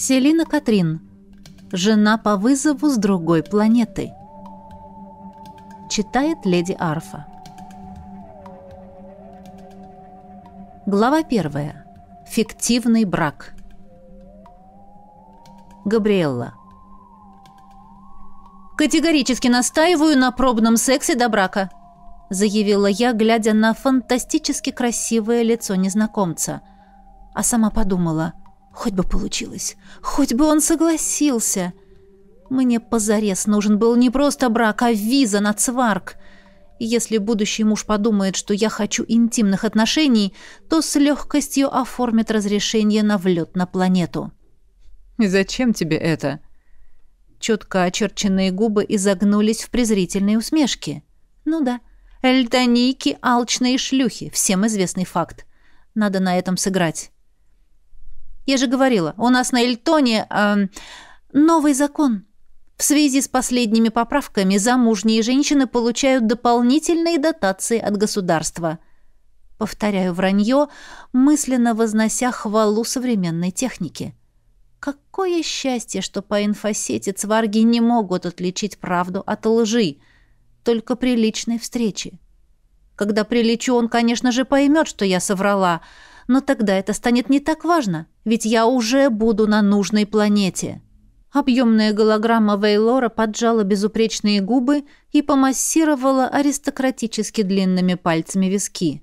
Селина Катрин. Жена по вызову с другой планеты. Читает леди Арфа. Глава первая. Фиктивный брак. Габриэлла. «Категорически настаиваю на пробном сексе до брака», — заявила я, глядя на фантастически красивое лицо незнакомца. А сама подумала, Хоть бы получилось, хоть бы он согласился. Мне позарез нужен был не просто брак, а виза на цварк. Если будущий муж подумает, что я хочу интимных отношений, то с легкостью оформит разрешение на влет на планету. «Зачем тебе это?» Четко очерченные губы изогнулись в презрительной усмешке. «Ну да, эльтонийки – алчные шлюхи, всем известный факт. Надо на этом сыграть». Я же говорила, у нас на Эльтоне э, новый закон. В связи с последними поправками замужние женщины получают дополнительные дотации от государства. Повторяю вранье, мысленно вознося хвалу современной техники. Какое счастье, что по инфосети цварги не могут отличить правду от лжи, только при личной встрече. Когда прилечу, он, конечно же, поймет, что я соврала – но тогда это станет не так важно, ведь я уже буду на нужной планете. Объемная голограмма Вейлора поджала безупречные губы и помассировала аристократически длинными пальцами виски.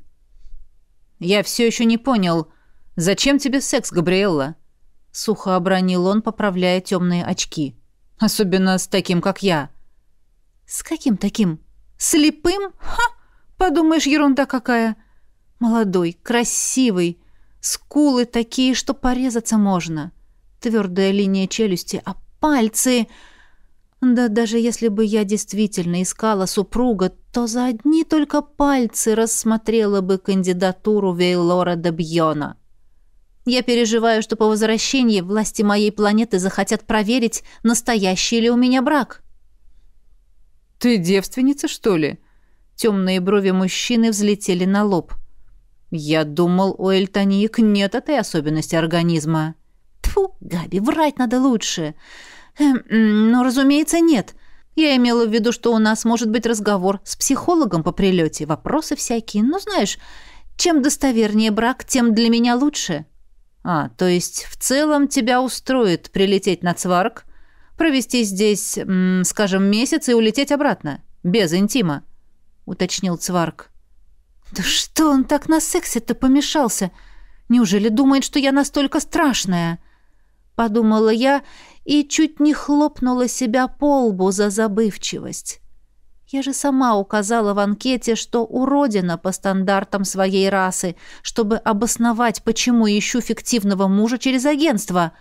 «Я все еще не понял, зачем тебе секс, Габриэлла?» Сухо обронил он, поправляя темные очки. «Особенно с таким, как я». «С каким таким? Слепым? Ха! Подумаешь, ерунда какая!» Молодой, красивый, скулы такие, что порезаться можно. Твердая линия челюсти, а пальцы... Да даже если бы я действительно искала супруга, то за одни только пальцы рассмотрела бы кандидатуру Вейлора Дебьона. Я переживаю, что по возвращении власти моей планеты захотят проверить, настоящий ли у меня брак. «Ты девственница, что ли?» Темные брови мужчины взлетели на лоб. — я думал, у эльтоник нет этой особенности организма. Тфу, Габи, врать надо лучше. Эм, ну, разумеется, нет. Я имела в виду, что у нас может быть разговор с психологом по прилете, вопросы всякие. Ну, знаешь, чем достовернее брак, тем для меня лучше. А, то есть в целом тебя устроит прилететь на Цварк, провести здесь, скажем, месяц и улететь обратно, без интима, уточнил Цварк. «Да что он так на сексе-то помешался? Неужели думает, что я настолько страшная?» Подумала я и чуть не хлопнула себя по лбу за забывчивость. Я же сама указала в анкете, что уродина по стандартам своей расы, чтобы обосновать, почему ищу фиктивного мужа через агентство.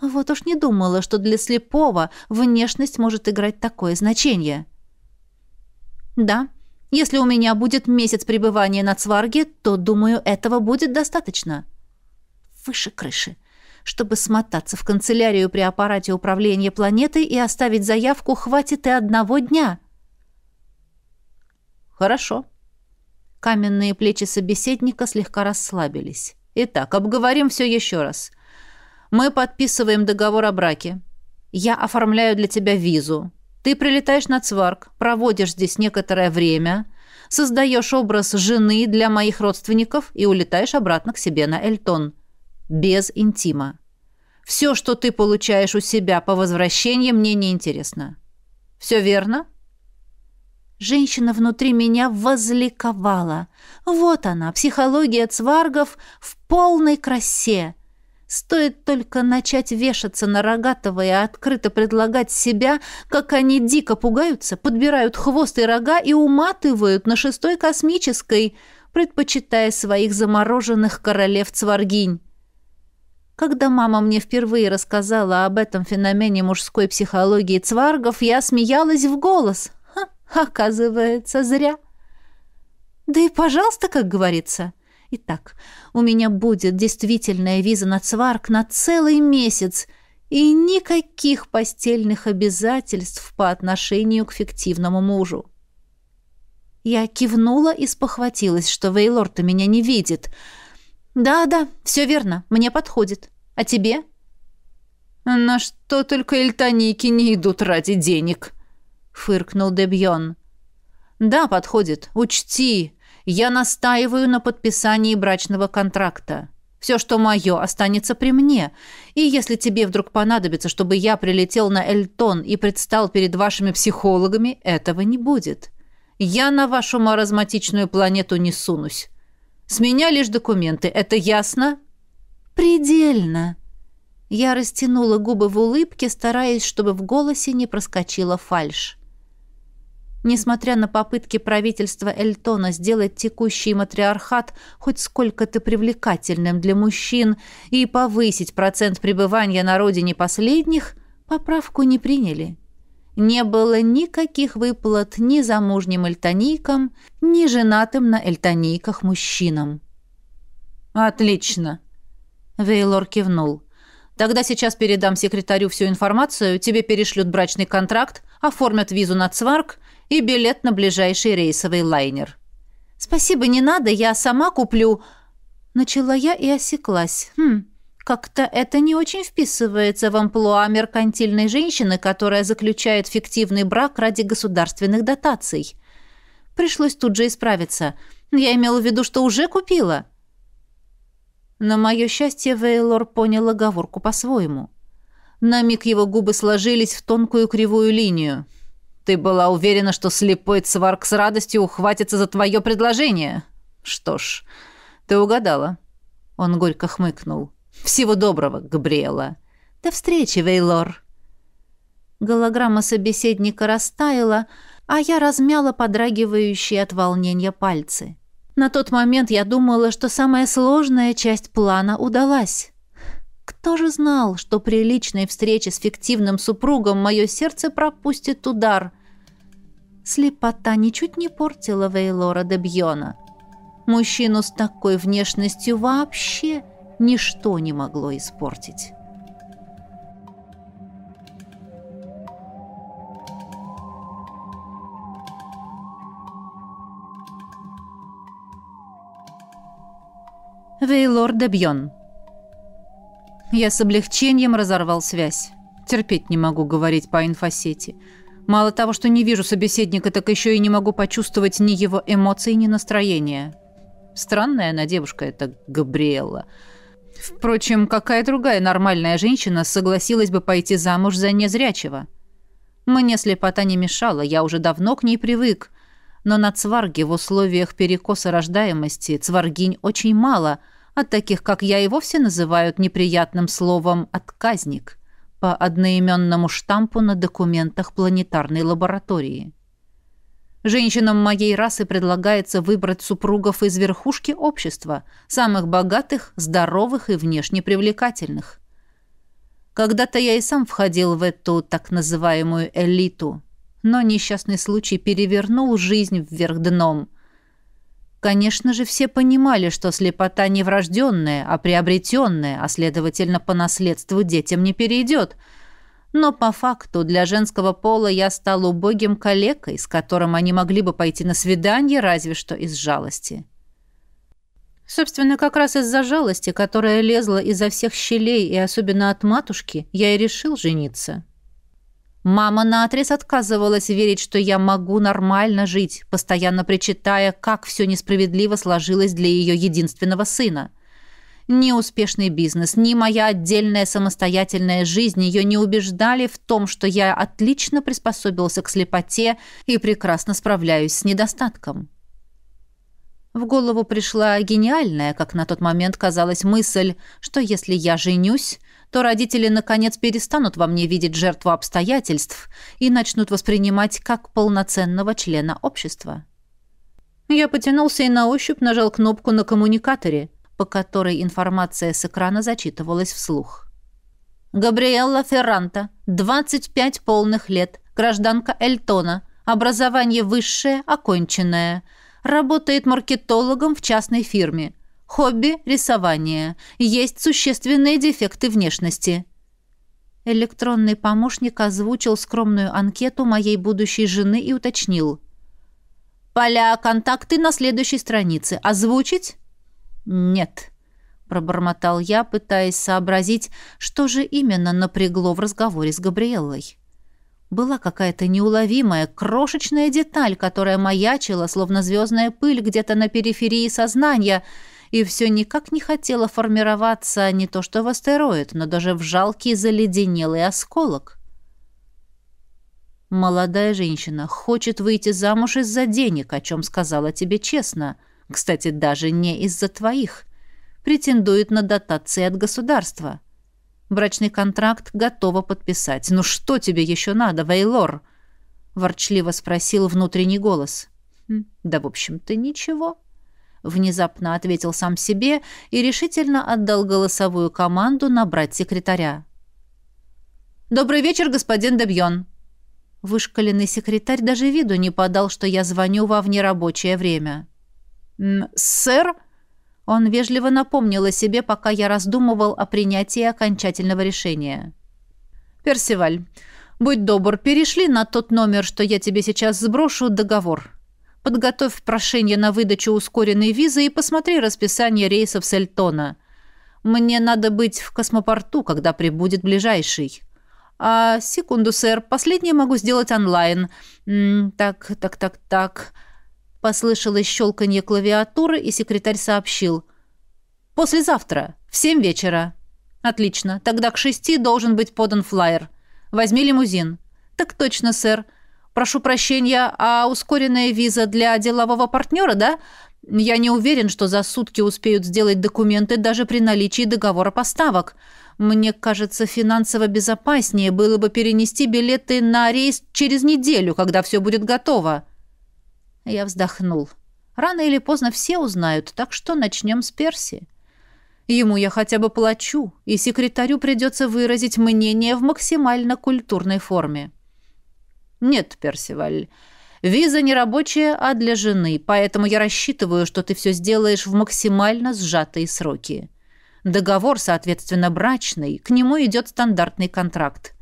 А вот уж не думала, что для слепого внешность может играть такое значение. «Да, если у меня будет месяц пребывания на Цварге, то, думаю, этого будет достаточно. Выше крыши. Чтобы смотаться в канцелярию при аппарате управления планетой и оставить заявку, хватит и одного дня. Хорошо. Каменные плечи собеседника слегка расслабились. Итак, обговорим все еще раз. Мы подписываем договор о браке. Я оформляю для тебя визу. Ты прилетаешь на Цварк, проводишь здесь некоторое время, создаешь образ жены для моих родственников и улетаешь обратно к себе на Эльтон. Без интима. Все, что ты получаешь у себя по возвращении, мне не интересно. Все верно?» Женщина внутри меня возликовала. Вот она, психология цваргов в полной красе. Стоит только начать вешаться на рогатого и открыто предлагать себя, как они дико пугаются, подбирают хвост и рога и уматывают на шестой космической, предпочитая своих замороженных королев-цваргинь. Когда мама мне впервые рассказала об этом феномене мужской психологии цваргов, я смеялась в голос. Ха, оказывается, зря. Да и пожалуйста, как говорится – Итак, у меня будет действительная виза на Цварк на целый месяц и никаких постельных обязательств по отношению к фиктивному мужу. Я кивнула и спохватилась, что Вейлор-то меня не видит. «Да-да, все верно, мне подходит. А тебе?» «На что только эльтоники не идут ради денег», — фыркнул Дебьон. «Да, подходит. Учти, я настаиваю на подписании брачного контракта. Все, что мое, останется при мне. И если тебе вдруг понадобится, чтобы я прилетел на Эльтон и предстал перед вашими психологами, этого не будет. Я на вашу маразматичную планету не сунусь. С меня лишь документы. Это ясно? Предельно. Я растянула губы в улыбке, стараясь, чтобы в голосе не проскочила фальшь. Несмотря на попытки правительства Эльтона сделать текущий матриархат хоть сколько-то привлекательным для мужчин и повысить процент пребывания на родине последних, поправку не приняли. Не было никаких выплат ни замужним эльтонийкам, ни женатым на эльтонийках мужчинам. «Отлично!» — Вейлор кивнул. «Тогда сейчас передам секретарю всю информацию, тебе перешлют брачный контракт, оформят визу на Цварк, и билет на ближайший рейсовый лайнер. «Спасибо, не надо, я сама куплю». Начала я и осеклась. «Хм, как-то это не очень вписывается в амплуа меркантильной женщины, которая заключает фиктивный брак ради государственных дотаций». Пришлось тут же исправиться. Я имела в виду, что уже купила. На мое счастье, Вейлор понял оговорку по-своему. На миг его губы сложились в тонкую кривую линию. Ты была уверена, что слепой цварк с радостью ухватится за твое предложение. Что ж, ты угадала. Он горько хмыкнул. Всего доброго, Габриэла. До встречи, Вейлор. Голограмма собеседника растаяла, а я размяла подрагивающие от волнения пальцы. На тот момент я думала, что самая сложная часть плана удалась. Тоже знал, что при личной встрече с фиктивным супругом мое сердце пропустит удар? Слепота ничуть не портила Вейлора де Бьона. Мужчину с такой внешностью вообще ничто не могло испортить. Вейлор де Бьон я с облегчением разорвал связь. Терпеть не могу говорить по инфосети. Мало того, что не вижу собеседника, так еще и не могу почувствовать ни его эмоций, ни настроения. Странная она девушка, эта Габриэлла. Впрочем, какая другая нормальная женщина согласилась бы пойти замуж за незрячего? Мне слепота не мешала, я уже давно к ней привык. Но на цварге в условиях перекоса рождаемости цваргинь очень мало – а таких, как я, и вовсе называют неприятным словом «отказник» по одноименному штампу на документах планетарной лаборатории. Женщинам моей расы предлагается выбрать супругов из верхушки общества, самых богатых, здоровых и внешне привлекательных. Когда-то я и сам входил в эту так называемую элиту, но несчастный случай перевернул жизнь вверх дном – Конечно же, все понимали, что слепота не врожденная, а приобретенная, а следовательно, по наследству детям не перейдет. Но по факту для женского пола я стал убогим коллегой, с которым они могли бы пойти на свидание, разве что из жалости. Собственно, как раз из-за жалости, которая лезла изо всех щелей и особенно от матушки, я и решил жениться. Мама наотрез отказывалась верить, что я могу нормально жить, постоянно причитая, как все несправедливо сложилось для ее единственного сына. Ни успешный бизнес, ни моя отдельная самостоятельная жизнь ее не убеждали в том, что я отлично приспособился к слепоте и прекрасно справляюсь с недостатком. В голову пришла гениальная, как на тот момент казалась мысль, что если я женюсь, то родители, наконец, перестанут во мне видеть жертву обстоятельств и начнут воспринимать как полноценного члена общества. Я потянулся и на ощупь нажал кнопку на коммуникаторе, по которой информация с экрана зачитывалась вслух. Габриэлла Ферранта, 25 полных лет, гражданка Эльтона, образование высшее, оконченное, работает маркетологом в частной фирме – Хобби – рисование. Есть существенные дефекты внешности». Электронный помощник озвучил скромную анкету моей будущей жены и уточнил. «Поля контакты на следующей странице. Озвучить?» «Нет», — пробормотал я, пытаясь сообразить, что же именно напрягло в разговоре с Габриэллой. Была какая-то неуловимая, крошечная деталь, которая маячила, словно звездная пыль где-то на периферии сознания — и все никак не хотела формироваться не то что в астероид, но даже в жалкий заледенелый осколок. «Молодая женщина хочет выйти замуж из-за денег, о чем сказала тебе честно. Кстати, даже не из-за твоих. Претендует на дотации от государства. Брачный контракт готова подписать. Ну что тебе еще надо, Вейлор?» — ворчливо спросил внутренний голос. «Хм, «Да, в общем-то, ничего» внезапно ответил сам себе и решительно отдал голосовую команду набрать секретаря. «Добрый вечер, господин Дебьон!» Вышкаленный секретарь даже виду не подал, что я звоню во внерабочее время. «Сэр?» Он вежливо напомнил о себе, пока я раздумывал о принятии окончательного решения. «Персиваль, будь добр, перешли на тот номер, что я тебе сейчас сброшу, договор». Подготовь прошение на выдачу ускоренной визы и посмотри расписание рейсов с Эльтона. Мне надо быть в космопорту, когда прибудет ближайший. А, секунду, сэр, последнее могу сделать онлайн. М -м, так, так, так, так. Послышалось щелканье клавиатуры, и секретарь сообщил. Послезавтра, в семь вечера. Отлично, тогда к шести должен быть подан флайер. Возьми лимузин. Так точно, сэр. Прошу прощения, а ускоренная виза для делового партнера, да? Я не уверен, что за сутки успеют сделать документы даже при наличии договора поставок. Мне кажется, финансово безопаснее было бы перенести билеты на рейс через неделю, когда все будет готово». Я вздохнул. «Рано или поздно все узнают, так что начнем с Перси. Ему я хотя бы плачу, и секретарю придется выразить мнение в максимально культурной форме». «Нет, Персиваль, виза не рабочая, а для жены, поэтому я рассчитываю, что ты все сделаешь в максимально сжатые сроки. Договор, соответственно, брачный, к нему идет стандартный контракт.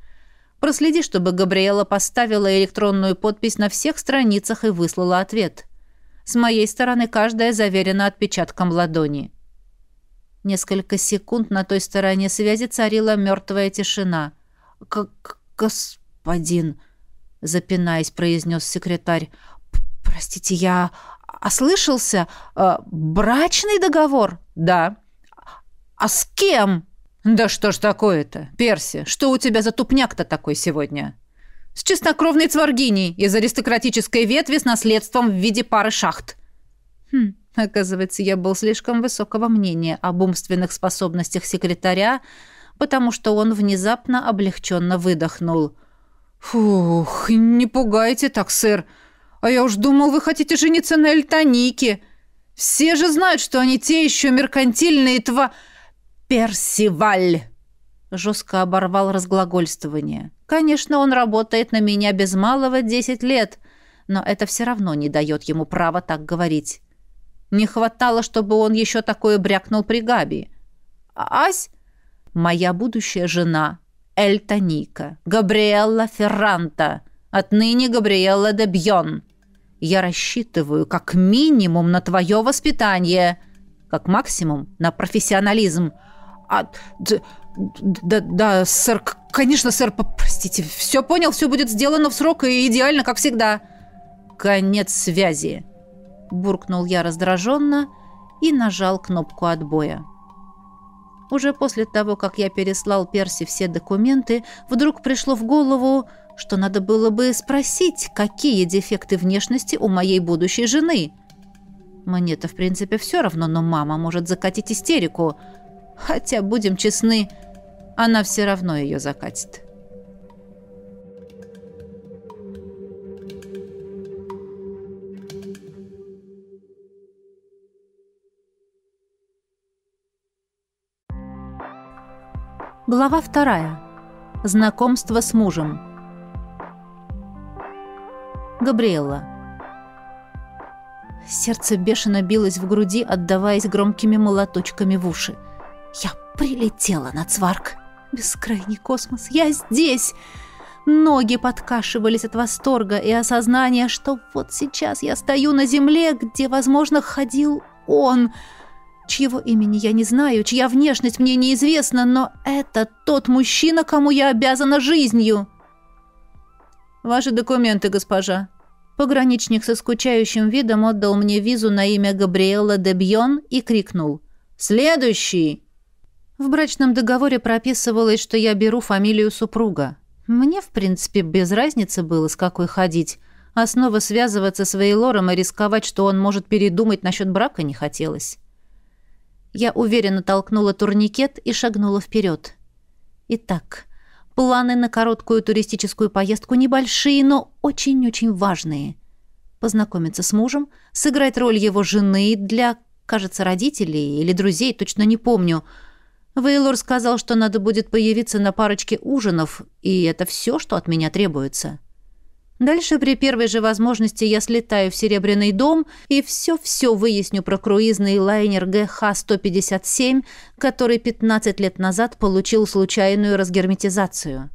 Проследи, чтобы Габриэла поставила электронную подпись на всех страницах и выслала ответ. С моей стороны каждая заверена отпечатком ладони». Несколько секунд на той стороне связи царила мертвая тишина. «Как господин...» запинаясь, произнес секретарь. «Простите, я ослышался? Э, брачный договор?» «Да». «А с кем?» «Да что ж такое-то, Перси, что у тебя за тупняк-то такой сегодня?» «С чистокровной цваргиней из аристократической ветви с наследством в виде пары шахт». «Хм, оказывается, я был слишком высокого мнения об умственных способностях секретаря, потому что он внезапно облегченно выдохнул. «Фух, не пугайте так, сэр. А я уж думал, вы хотите жениться на Эльтонике. Все же знают, что они те еще меркантильные тва...» «Персиваль!» Жестко оборвал разглагольствование. «Конечно, он работает на меня без малого десять лет, но это все равно не дает ему права так говорить. Не хватало, чтобы он еще такое брякнул при Габи. А Ась, моя будущая жена, Эльтоника, Габриэлла Ферранта, отныне Габриэлла де Бьон. Я рассчитываю как минимум на твое воспитание, как максимум на профессионализм. А, да, да, сэр, конечно, сэр, простите, все понял, все будет сделано в срок и идеально, как всегда. Конец связи. Буркнул я раздраженно и нажал кнопку отбоя. Уже после того, как я переслал Перси все документы, вдруг пришло в голову, что надо было бы спросить, какие дефекты внешности у моей будущей жены. Мне-то, в принципе, все равно, но мама может закатить истерику. Хотя, будем честны, она все равно ее закатит». Глава вторая. Знакомство с мужем. Габриэлла. Сердце бешено билось в груди, отдаваясь громкими молоточками в уши. «Я прилетела на цварк! Бескрайний космос! Я здесь!» Ноги подкашивались от восторга и осознания, что вот сейчас я стою на земле, где, возможно, ходил он — чьего имени я не знаю, чья внешность мне неизвестна, но это тот мужчина, кому я обязана жизнью. Ваши документы, госпожа. Пограничник со скучающим видом отдал мне визу на имя Габриэла Дебьон и крикнул. «Следующий!» В брачном договоре прописывалось, что я беру фамилию супруга. Мне, в принципе, без разницы было, с какой ходить. А снова связываться с Вейлором и рисковать, что он может передумать насчет брака, не хотелось. Я уверенно толкнула турникет и шагнула вперед. Итак, планы на короткую туристическую поездку небольшие, но очень-очень важные. Познакомиться с мужем, сыграть роль его жены для, кажется, родителей или друзей, точно не помню. Вейлор сказал, что надо будет появиться на парочке ужинов, и это все, что от меня требуется. Дальше при первой же возможности я слетаю в Серебряный дом и все-все выясню про круизный лайнер ГХ-157, который 15 лет назад получил случайную разгерметизацию.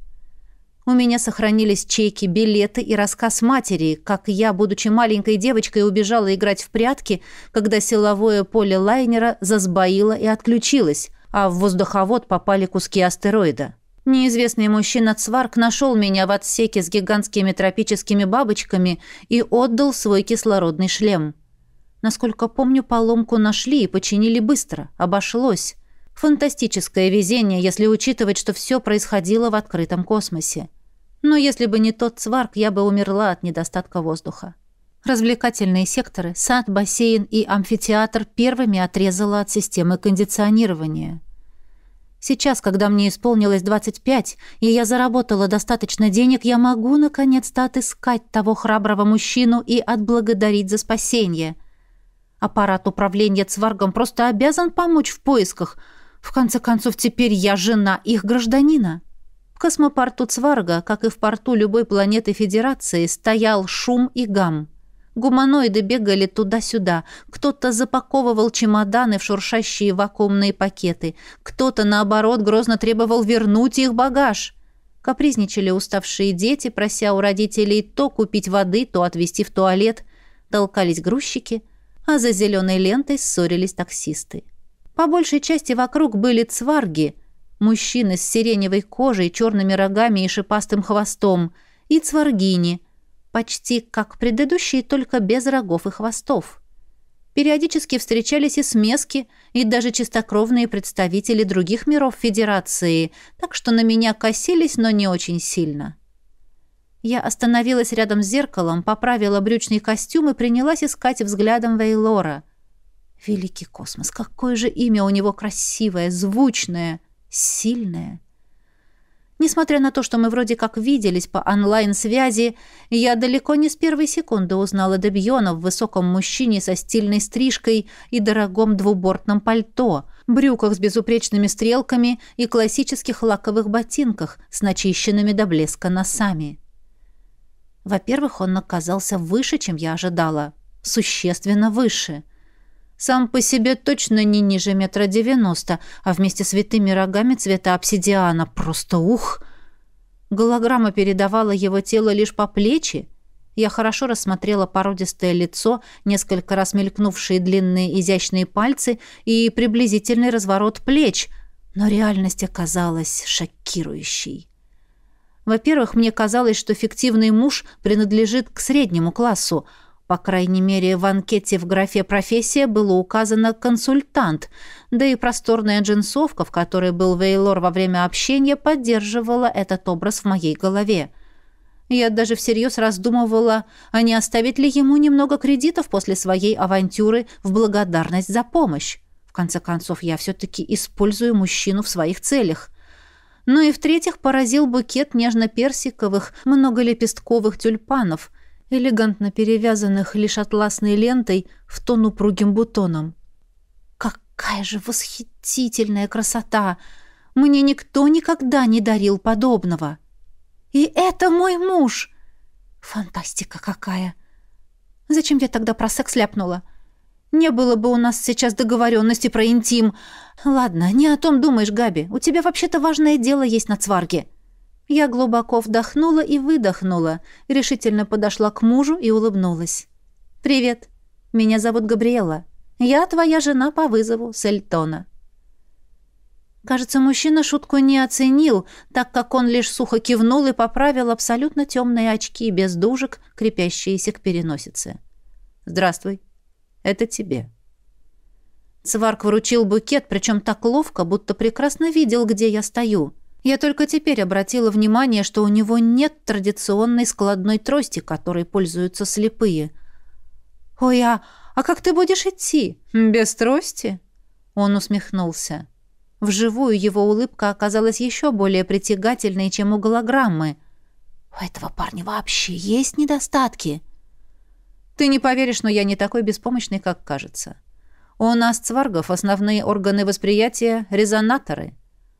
У меня сохранились чеки, билеты и рассказ матери, как я, будучи маленькой девочкой, убежала играть в прятки, когда силовое поле лайнера засбоило и отключилось, а в воздуховод попали куски астероида. Неизвестный мужчина Цварк нашел меня в отсеке с гигантскими тропическими бабочками и отдал свой кислородный шлем. Насколько помню, поломку нашли и починили быстро. Обошлось. Фантастическое везение, если учитывать, что все происходило в открытом космосе. Но если бы не тот Цварк, я бы умерла от недостатка воздуха. Развлекательные секторы, сад, бассейн и амфитеатр первыми отрезала от системы кондиционирования. Сейчас, когда мне исполнилось 25, и я заработала достаточно денег, я могу наконец-то отыскать того храброго мужчину и отблагодарить за спасение. Аппарат управления Цваргом просто обязан помочь в поисках. В конце концов, теперь я жена их гражданина. В космопорту Цварга, как и в порту любой планеты Федерации, стоял шум и гам. Гуманоиды бегали туда-сюда. Кто-то запаковывал чемоданы в шуршащие вакуумные пакеты. Кто-то, наоборот, грозно требовал вернуть их багаж. Капризничали уставшие дети, прося у родителей то купить воды, то отвезти в туалет. Толкались грузчики, а за зеленой лентой ссорились таксисты. По большей части вокруг были цварги, мужчины с сиреневой кожей, черными рогами и шипастым хвостом, и цваргини – Почти как предыдущие, только без рогов и хвостов. Периодически встречались и смески, и даже чистокровные представители других миров Федерации, так что на меня косились, но не очень сильно. Я остановилась рядом с зеркалом, поправила брючный костюм и принялась искать взглядом Вейлора. Великий космос, какое же имя у него красивое, звучное, сильное. Несмотря на то, что мы вроде как виделись по онлайн-связи, я далеко не с первой секунды узнала Дебьона в высоком мужчине со стильной стрижкой и дорогом двубортном пальто, брюках с безупречными стрелками и классических лаковых ботинках с начищенными до блеска носами. Во-первых, он оказался выше, чем я ожидала. Существенно выше – сам по себе точно не ниже метра девяносто, а вместе с витыми рогами цвета обсидиана. Просто ух! Голограмма передавала его тело лишь по плечи. Я хорошо рассмотрела породистое лицо, несколько раз мелькнувшие длинные изящные пальцы и приблизительный разворот плеч, но реальность оказалась шокирующей. Во-первых, мне казалось, что фиктивный муж принадлежит к среднему классу – по крайней мере, в анкете в графе «Профессия» было указано «консультант», да и просторная джинсовка, в которой был Вейлор во время общения, поддерживала этот образ в моей голове. Я даже всерьез раздумывала, а не оставить ли ему немного кредитов после своей авантюры в благодарность за помощь. В конце концов, я все-таки использую мужчину в своих целях. Ну и в-третьих, поразил букет нежно-персиковых, многолепестковых тюльпанов – элегантно перевязанных лишь атласной лентой в тон упругим бутоном. «Какая же восхитительная красота! Мне никто никогда не дарил подобного!» «И это мой муж!» «Фантастика какая!» «Зачем я тогда про секс ляпнула?» «Не было бы у нас сейчас договоренности про интим!» «Ладно, не о том думаешь, Габи. У тебя вообще-то важное дело есть на цварге!» Я глубоко вдохнула и выдохнула, решительно подошла к мужу и улыбнулась. «Привет. Меня зовут Габриэла. Я твоя жена по вызову с Эльтона». Кажется, мужчина шутку не оценил, так как он лишь сухо кивнул и поправил абсолютно темные очки без дужек, крепящиеся к переносице. «Здравствуй. Это тебе». Цварк вручил букет, причем так ловко, будто прекрасно видел, где я стою. Я только теперь обратила внимание, что у него нет традиционной складной трости, которой пользуются слепые. «Ой, а, а как ты будешь идти? Без трости?» Он усмехнулся. Вживую его улыбка оказалась еще более притягательной, чем у голограммы. «У этого парня вообще есть недостатки?» «Ты не поверишь, но я не такой беспомощный, как кажется. У нас, цваргов, основные органы восприятия — резонаторы».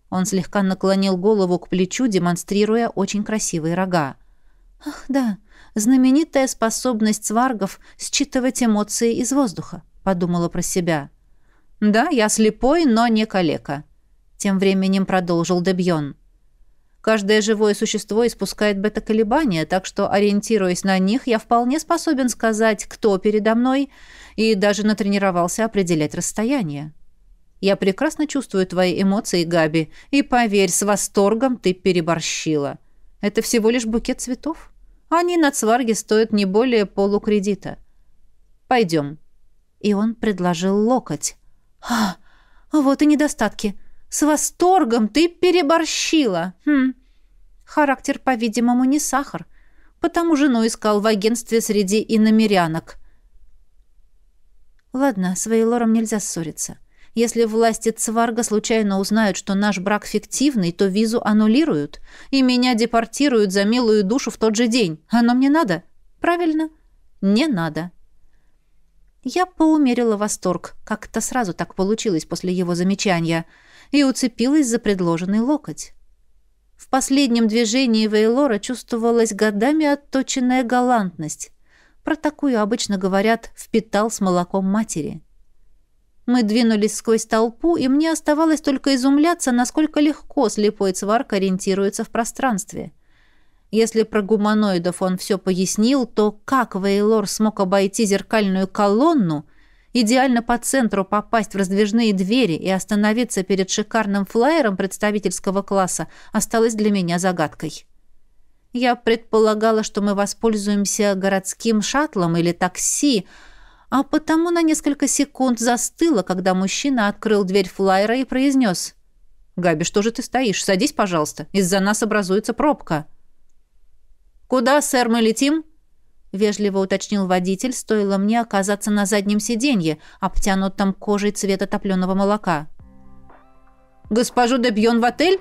Он слегка наклонил голову к плечу, демонстрируя очень красивые рога. «Ах, да, знаменитая способность сваргов считывать эмоции из воздуха», — подумала про себя. «Да, я слепой, но не калека», — тем временем продолжил Дебьон. «Каждое живое существо испускает бета-колебания, так что, ориентируясь на них, я вполне способен сказать, кто передо мной, и даже натренировался определять расстояние». Я прекрасно чувствую твои эмоции, Габи. И поверь, с восторгом ты переборщила. Это всего лишь букет цветов. Они на цварге стоят не более полукредита. Пойдем. И он предложил локоть. А, вот и недостатки. С восторгом ты переборщила. Хм. Характер, по-видимому, не сахар. Потому жену искал в агентстве среди иномерянок. Ладно, с Вейлором нельзя ссориться. — если власти Цварга случайно узнают, что наш брак фиктивный, то визу аннулируют, и меня депортируют за милую душу в тот же день. Оно мне надо? Правильно? Не надо. Я поумерила восторг. Как-то сразу так получилось после его замечания. И уцепилась за предложенный локоть. В последнем движении Вейлора чувствовалась годами отточенная галантность. Про такую обычно говорят «впитал с молоком матери». Мы двинулись сквозь толпу, и мне оставалось только изумляться, насколько легко слепой цварк ориентируется в пространстве. Если про гуманоидов он все пояснил, то как Вейлор смог обойти зеркальную колонну, идеально по центру попасть в раздвижные двери и остановиться перед шикарным флайером представительского класса, осталось для меня загадкой. Я предполагала, что мы воспользуемся городским шаттлом или такси, а потому на несколько секунд застыла, когда мужчина открыл дверь флайера и произнес. «Габи, что же ты стоишь? Садись, пожалуйста. Из-за нас образуется пробка». «Куда, сэр, мы летим?» Вежливо уточнил водитель, стоило мне оказаться на заднем сиденье, обтянутом кожей цвета топленого молока. «Госпожу Дебьон в отель?»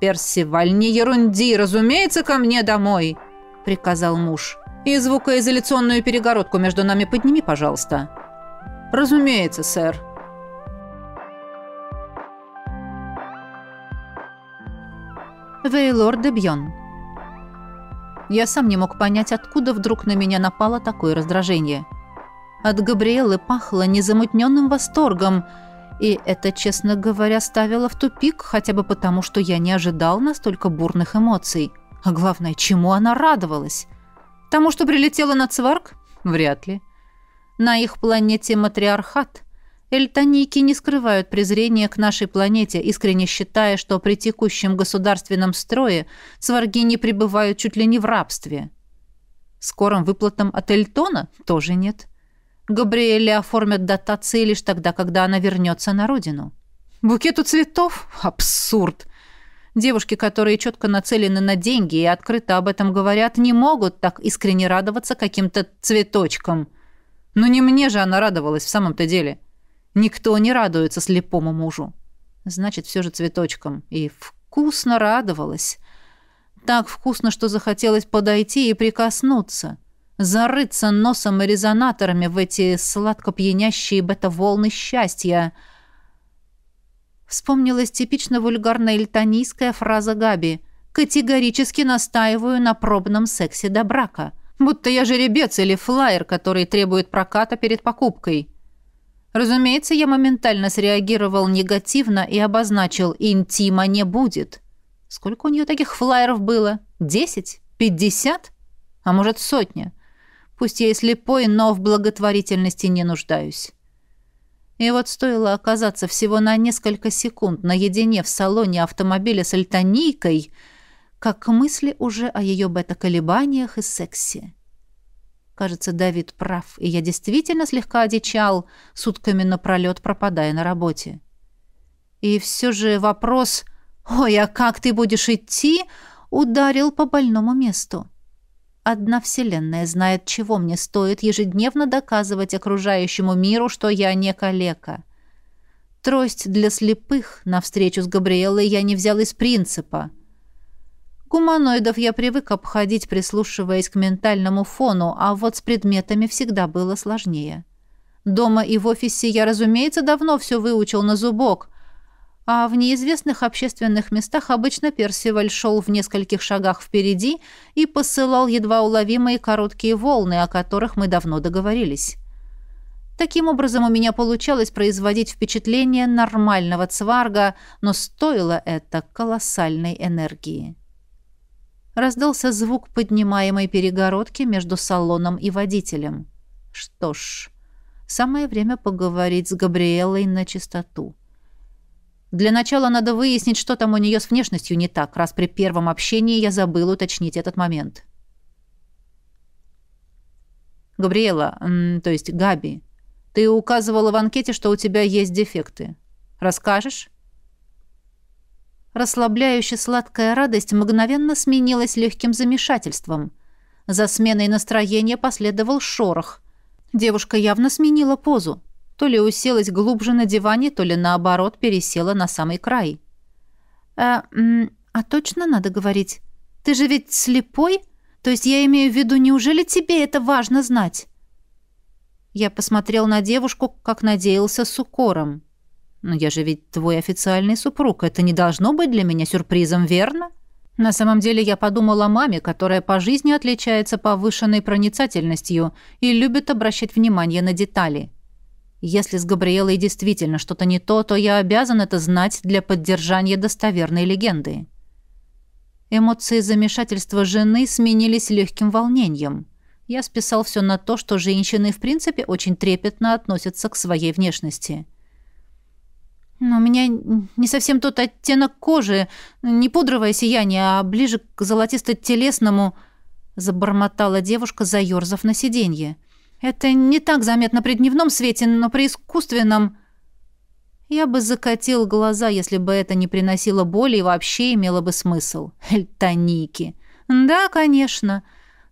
«Персиваль, не ерунди, разумеется, ко мне домой!» — приказал муж. И звукоизоляционную перегородку между нами подними, пожалуйста. Разумеется, сэр. Вейлор де Бьон. Я сам не мог понять, откуда вдруг на меня напало такое раздражение. От Габриэлы пахло незамутненным восторгом, и это, честно говоря, ставило в тупик, хотя бы потому, что я не ожидал настолько бурных эмоций. А главное, чему она радовалась? Тому, что прилетела на Цварк? Вряд ли. На их планете матриархат. Эльтоники не скрывают презрения к нашей планете, искренне считая, что при текущем государственном строе Цварги не пребывают чуть ли не в рабстве. Скорым выплатам от Эльтона тоже нет. Габриэле оформят дотации лишь тогда, когда она вернется на родину. Букету цветов? Абсурд! Девушки, которые четко нацелены на деньги и открыто об этом говорят, не могут так искренне радоваться каким-то цветочкам. Но ну, не мне же она радовалась в самом-то деле. Никто не радуется слепому мужу. Значит, все же цветочком. И вкусно радовалась. Так вкусно, что захотелось подойти и прикоснуться. Зарыться носом и резонаторами в эти сладко пьянящие бета-волны счастья – вспомнилась типично вульгарная эльтонийская фраза Габи «Категорически настаиваю на пробном сексе до брака». Будто я жеребец или флайер, который требует проката перед покупкой. Разумеется, я моментально среагировал негативно и обозначил «интима не будет». Сколько у нее таких флайеров было? Десять? Пятьдесят? А может, сотня? Пусть я и слепой, но в благотворительности не нуждаюсь. И вот стоило оказаться всего на несколько секунд наедине в салоне автомобиля с альтонийкой, как мысли уже о ее бета-колебаниях и сексе. Кажется, Давид прав, и я действительно слегка одичал, сутками напролет пропадая на работе. И все же вопрос «Ой, а как ты будешь идти?» ударил по больному месту. Одна вселенная знает, чего мне стоит ежедневно доказывать окружающему миру, что я не калека. Трость для слепых на встречу с Габриэлой я не взял из принципа. Гуманоидов я привык обходить, прислушиваясь к ментальному фону, а вот с предметами всегда было сложнее. Дома и в офисе я, разумеется, давно все выучил на зубок, а в неизвестных общественных местах обычно Персиваль шел в нескольких шагах впереди и посылал едва уловимые короткие волны, о которых мы давно договорились. Таким образом, у меня получалось производить впечатление нормального цварга, но стоило это колоссальной энергии. Раздался звук поднимаемой перегородки между салоном и водителем. Что ж, самое время поговорить с Габриэлой на чистоту. Для начала надо выяснить, что там у нее с внешностью не так, раз при первом общении я забыл уточнить этот момент. Габриэла, то есть Габи, ты указывала в анкете, что у тебя есть дефекты. Расскажешь? Расслабляющая сладкая радость мгновенно сменилась легким замешательством. За сменой настроения последовал шорох. Девушка явно сменила позу. То ли уселась глубже на диване, то ли наоборот пересела на самый край. «А, а точно надо говорить? Ты же ведь слепой? То есть я имею в виду, неужели тебе это важно знать?» Я посмотрел на девушку, как надеялся, с укором. «Но я же ведь твой официальный супруг. Это не должно быть для меня сюрпризом, верно?» На самом деле я подумала о маме, которая по жизни отличается повышенной проницательностью и любит обращать внимание на детали. Если с Габриэлой действительно что-то не то, то я обязан это знать для поддержания достоверной легенды. Эмоции замешательства жены сменились легким волнением. Я списал все на то, что женщины в принципе очень трепетно относятся к своей внешности. Но у меня не совсем тот оттенок кожи, не пудровое сияние, а ближе к золотисто-телесному, забормотала девушка, заерзав на сиденье. Это не так заметно при дневном свете, но при искусственном... Я бы закатил глаза, если бы это не приносило боли и вообще имело бы смысл. Эльтоники. Да, конечно.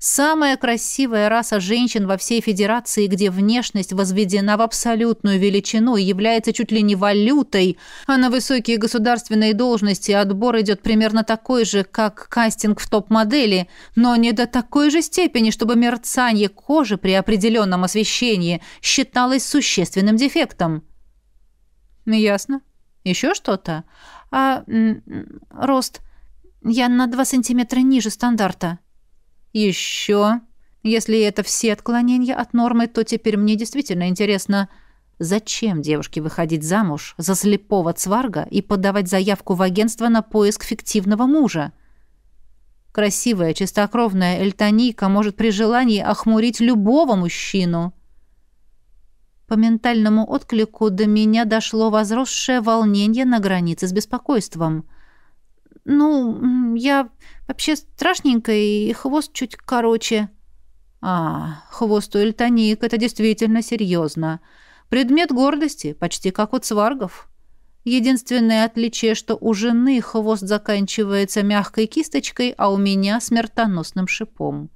Самая красивая раса женщин во всей Федерации, где внешность возведена в абсолютную величину и является чуть ли не валютой, а на высокие государственные должности отбор идет примерно такой же, как кастинг в топ-модели, но не до такой же степени, чтобы мерцание кожи при определенном освещении считалось существенным дефектом. «Ясно. Еще что-то? А рост? Я на два сантиметра ниже стандарта». Еще, если это все отклонения от нормы, то теперь мне действительно интересно, зачем девушке выходить замуж за слепого цварга и подавать заявку в агентство на поиск фиктивного мужа? Красивая, чистокровная эльтонийка может при желании охмурить любого мужчину. По ментальному отклику до меня дошло возросшее волнение на границе с беспокойством. «Ну, я вообще страшненькая, и хвост чуть короче». «А, хвост у эльтоник, это действительно серьезно. Предмет гордости, почти как у цваргов». Единственное отличие, что у жены хвост заканчивается мягкой кисточкой, а у меня смертоносным шипом.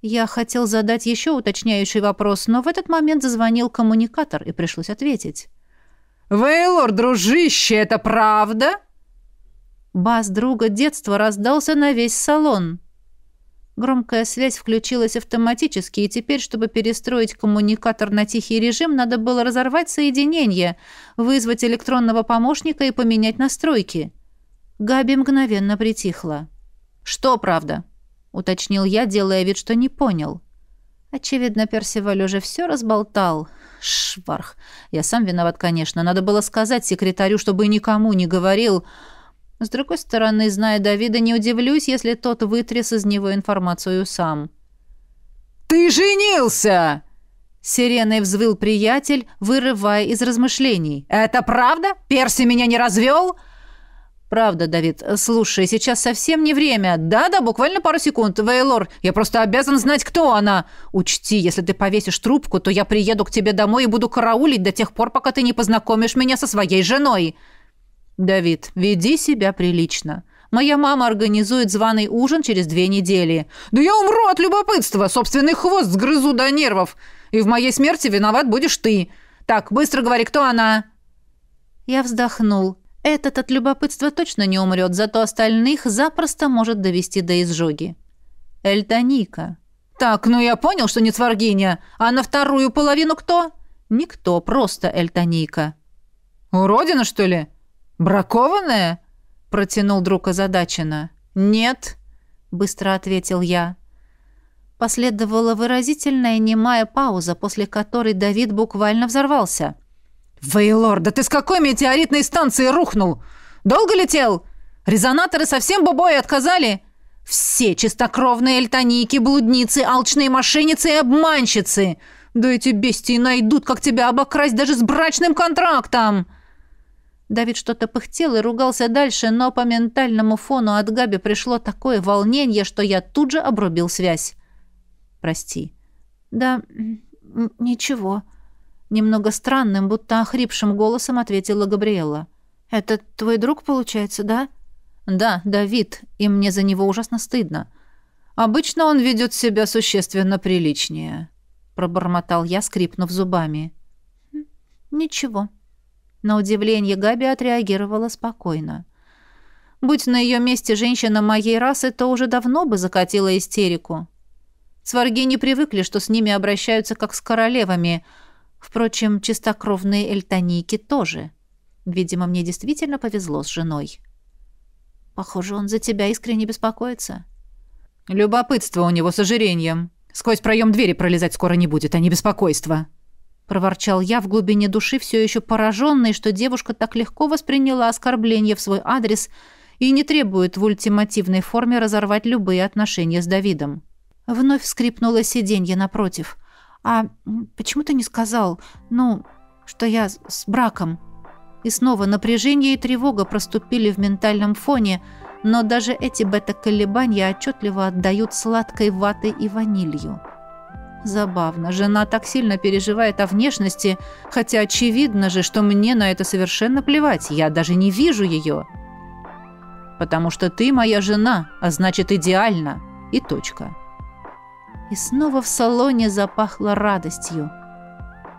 Я хотел задать еще уточняющий вопрос, но в этот момент зазвонил коммуникатор, и пришлось ответить. «Вейлор, дружище, это правда?» Бас друга детства раздался на весь салон. Громкая связь включилась автоматически, и теперь, чтобы перестроить коммуникатор на тихий режим, надо было разорвать соединение, вызвать электронного помощника и поменять настройки. Габи мгновенно притихла. «Что правда?» — уточнил я, делая вид, что не понял. Очевидно, Персиваль уже все разболтал. Шварх. Я сам виноват, конечно. Надо было сказать секретарю, чтобы никому не говорил... С другой стороны, зная Давида, не удивлюсь, если тот вытряс из него информацию сам. «Ты женился!» Сиреной взвыл приятель, вырывая из размышлений. «Это правда? Перси меня не развел?» «Правда, Давид. Слушай, сейчас совсем не время. Да-да, буквально пару секунд. Вейлор, я просто обязан знать, кто она. Учти, если ты повесишь трубку, то я приеду к тебе домой и буду караулить до тех пор, пока ты не познакомишь меня со своей женой». «Давид, веди себя прилично. Моя мама организует званый ужин через две недели. Да я умру от любопытства, собственный хвост сгрызу до нервов. И в моей смерти виноват будешь ты. Так, быстро говори, кто она?» Я вздохнул. Этот от любопытства точно не умрет, зато остальных запросто может довести до изжоги. «Эльтоника». «Так, ну я понял, что не Цваргиня. А на вторую половину кто?» «Никто, просто Эльтоника». «Уродина, что ли?» «Бракованное?» — протянул друг озадаченно. «Нет», — быстро ответил я. Последовала выразительная немая пауза, после которой Давид буквально взорвался. «Вейлор, да ты с какой метеоритной станции рухнул? Долго летел? Резонаторы совсем бобои отказали?» Все чистокровные эльтоники, блудницы, алчные мошенницы и обманщицы. Да эти бестии найдут, как тебя обокрасть даже с брачным контрактом. Давид что-то пыхтел и ругался дальше, но по ментальному фону от Габи пришло такое волнение, что я тут же обрубил связь. «Прости». «Да, ничего». Немного странным, будто охрипшим голосом ответила Габриэла. «Это твой друг, получается, да?» «Да, Давид, и мне за него ужасно стыдно. Обычно он ведет себя существенно приличнее», — пробормотал я, скрипнув зубами. «Ничего», на удивление Габи отреагировала спокойно. Будь на ее месте женщина моей расы, то уже давно бы закатила истерику. Сварги не привыкли, что с ними обращаются как с королевами. Впрочем, чистокровные эльтонийки тоже. Видимо, мне действительно повезло с женой. Похоже, он за тебя искренне беспокоится. Любопытство у него с ожирением. Сквозь проем двери пролезать скоро не будет, а не беспокойство проворчал я в глубине души, все еще пораженный, что девушка так легко восприняла оскорбление в свой адрес и не требует в ультимативной форме разорвать любые отношения с Давидом. Вновь скрипнуло сиденье напротив. «А почему ты не сказал, ну, что я с браком?» И снова напряжение и тревога проступили в ментальном фоне, но даже эти бета-колебания отчетливо отдают сладкой ватой и ванилью. Забавно, жена так сильно переживает о внешности, хотя очевидно же, что мне на это совершенно плевать, я даже не вижу ее. Потому что ты моя жена, а значит идеально. И точка. И снова в салоне запахло радостью.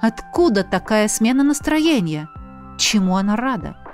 Откуда такая смена настроения? Чему она рада?